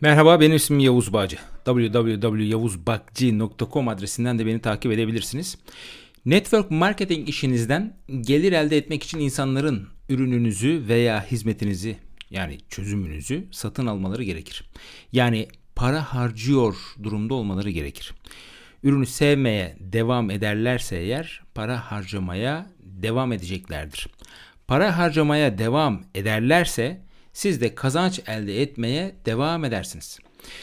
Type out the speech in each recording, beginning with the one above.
Merhaba benim ismim Yavuz Bağcı. www.yavuzbakci.com adresinden de beni takip edebilirsiniz. Network marketing işinizden gelir elde etmek için insanların ürününüzü veya hizmetinizi yani çözümünüzü satın almaları gerekir. Yani para harcıyor durumda olmaları gerekir. Ürünü sevmeye devam ederlerse eğer para harcamaya devam edeceklerdir. Para harcamaya devam ederlerse siz de kazanç elde etmeye devam edersiniz.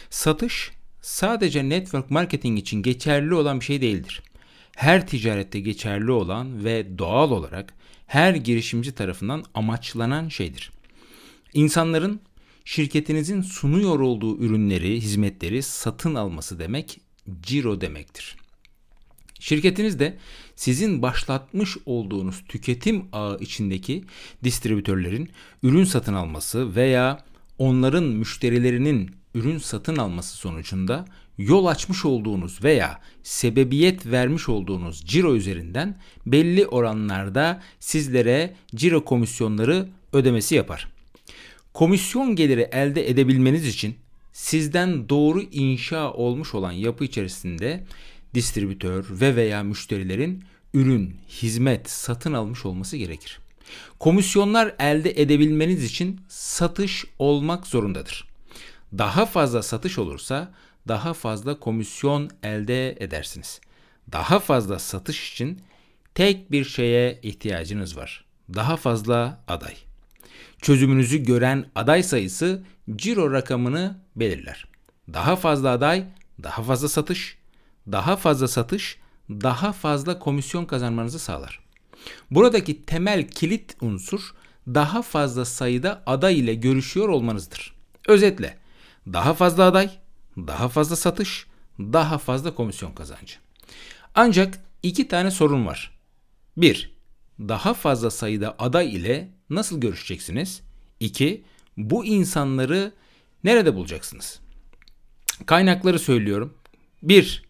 Satış sadece network marketing için geçerli olan bir şey değildir. Her ticarette geçerli olan ve doğal olarak her girişimci tarafından amaçlanan şeydir. İnsanların şirketinizin sunuyor olduğu ürünleri, hizmetleri satın alması demek ciro demektir. Şirketinizde de sizin başlatmış olduğunuz tüketim ağı içindeki distribütörlerin ürün satın alması veya onların müşterilerinin ürün satın alması sonucunda yol açmış olduğunuz veya sebebiyet vermiş olduğunuz ciro üzerinden belli oranlarda sizlere ciro komisyonları ödemesi yapar. Komisyon geliri elde edebilmeniz için sizden doğru inşa olmuş olan yapı içerisinde distribütör ve veya müşterilerin ürün, hizmet satın almış olması gerekir. Komisyonlar elde edebilmeniz için satış olmak zorundadır. Daha fazla satış olursa daha fazla komisyon elde edersiniz. Daha fazla satış için tek bir şeye ihtiyacınız var. Daha fazla aday. Çözümünüzü gören aday sayısı ciro rakamını belirler. Daha fazla aday, daha fazla satış, daha fazla satış daha fazla komisyon kazanmanızı sağlar. Buradaki temel kilit unsur daha fazla sayıda aday ile görüşüyor olmanızdır. Özetle daha fazla aday, daha fazla satış, daha fazla komisyon kazancı. Ancak iki tane sorun var. 1. Daha fazla sayıda aday ile nasıl görüşeceksiniz? 2. Bu insanları nerede bulacaksınız? Kaynakları söylüyorum. 1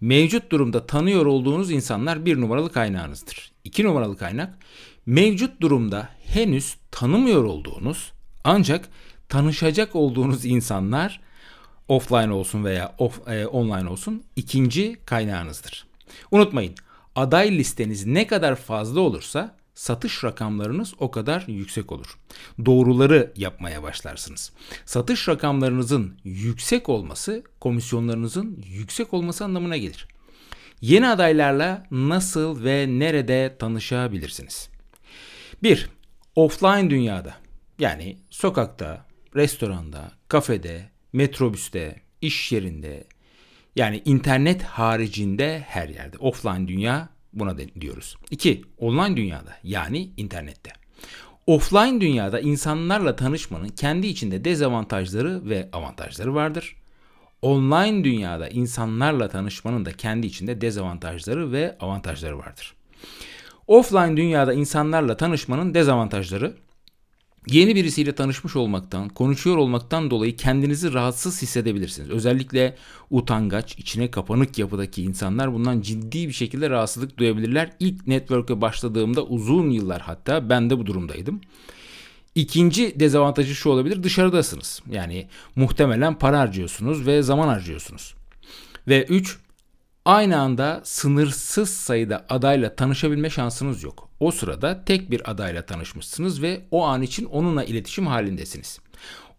mevcut durumda tanıyor olduğunuz insanlar bir numaralı kaynağınızdır. İki numaralı kaynak mevcut durumda henüz tanımıyor olduğunuz ancak tanışacak olduğunuz insanlar offline olsun veya off, e, online olsun ikinci kaynağınızdır. Unutmayın aday listeniz ne kadar fazla olursa satış rakamlarınız o kadar yüksek olur. Doğruları yapmaya başlarsınız. Satış rakamlarınızın yüksek olması komisyonlarınızın yüksek olması anlamına gelir. Yeni adaylarla nasıl ve nerede tanışabilirsiniz? 1. Offline dünyada yani sokakta, restoranda, kafede, metrobüste, iş yerinde yani internet haricinde her yerde offline dünya Buna diyoruz. 2. Online dünyada yani internette. Offline dünyada insanlarla tanışmanın kendi içinde dezavantajları ve avantajları vardır. Online dünyada insanlarla tanışmanın da kendi içinde dezavantajları ve avantajları vardır. Offline dünyada insanlarla tanışmanın dezavantajları Yeni birisiyle tanışmış olmaktan, konuşuyor olmaktan dolayı kendinizi rahatsız hissedebilirsiniz. Özellikle utangaç, içine kapanık yapıdaki insanlar bundan ciddi bir şekilde rahatsızlık duyabilirler. İlk network'e başladığımda uzun yıllar hatta ben de bu durumdaydım. İkinci dezavantajı şu olabilir dışarıdasınız. Yani muhtemelen para harcıyorsunuz ve zaman harcıyorsunuz. Ve üç Aynı anda sınırsız sayıda adayla tanışabilme şansınız yok. O sırada tek bir adayla tanışmışsınız ve o an için onunla iletişim halindesiniz.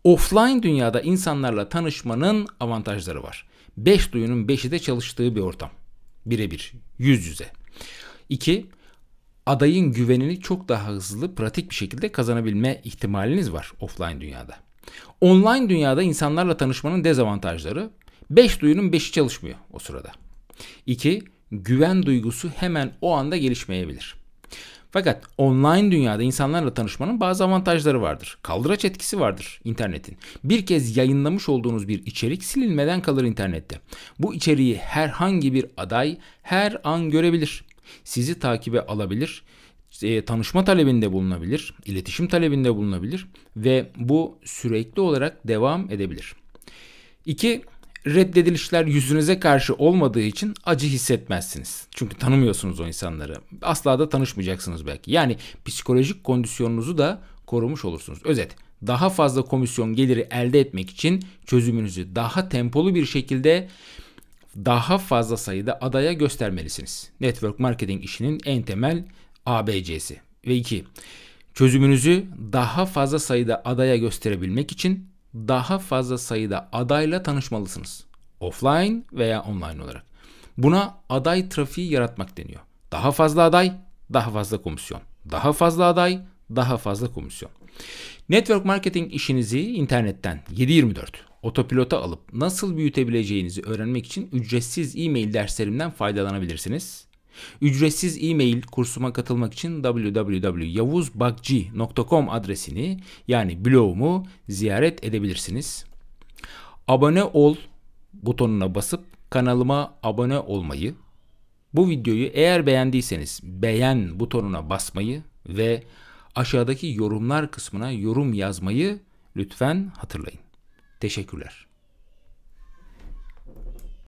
Offline dünyada insanlarla tanışmanın avantajları var. 5 beş duyunun 5'i de çalıştığı bir ortam. Birebir, yüz yüze. 2. Adayın güvenini çok daha hızlı, pratik bir şekilde kazanabilme ihtimaliniz var offline dünyada. Online dünyada insanlarla tanışmanın dezavantajları 5 beş duyunun 5'i çalışmıyor o sırada. 2. Güven duygusu hemen o anda gelişmeyebilir. Fakat online dünyada insanlarla tanışmanın bazı avantajları vardır. Kaldıraç etkisi vardır internetin. Bir kez yayınlamış olduğunuz bir içerik silinmeden kalır internette. Bu içeriği herhangi bir aday her an görebilir. Sizi takibe alabilir, e, tanışma talebinde bulunabilir, iletişim talebinde bulunabilir ve bu sürekli olarak devam edebilir. 2 reddedilişler yüzünüze karşı olmadığı için acı hissetmezsiniz. Çünkü tanımıyorsunuz o insanları. Asla da tanışmayacaksınız belki. Yani psikolojik kondisyonunuzu da korumuş olursunuz. Özet, daha fazla komisyon geliri elde etmek için çözümünüzü daha tempolu bir şekilde daha fazla sayıda adaya göstermelisiniz. Network marketing işinin en temel ABC'si. Ve 2. Çözümünüzü daha fazla sayıda adaya gösterebilmek için daha fazla sayıda adayla tanışmalısınız. Offline veya online olarak. Buna aday trafiği yaratmak deniyor. Daha fazla aday, daha fazla komisyon. Daha fazla aday, daha fazla komisyon. Network marketing işinizi internetten 7/24 otopilota alıp nasıl büyütebileceğinizi öğrenmek için ücretsiz e-mail derslerimden faydalanabilirsiniz. Ücretsiz e-mail kursuma katılmak için www.yavuzbakci.com adresini yani blogumu ziyaret edebilirsiniz. Abone ol butonuna basıp kanalıma abone olmayı, bu videoyu eğer beğendiyseniz beğen butonuna basmayı ve aşağıdaki yorumlar kısmına yorum yazmayı lütfen hatırlayın. Teşekkürler.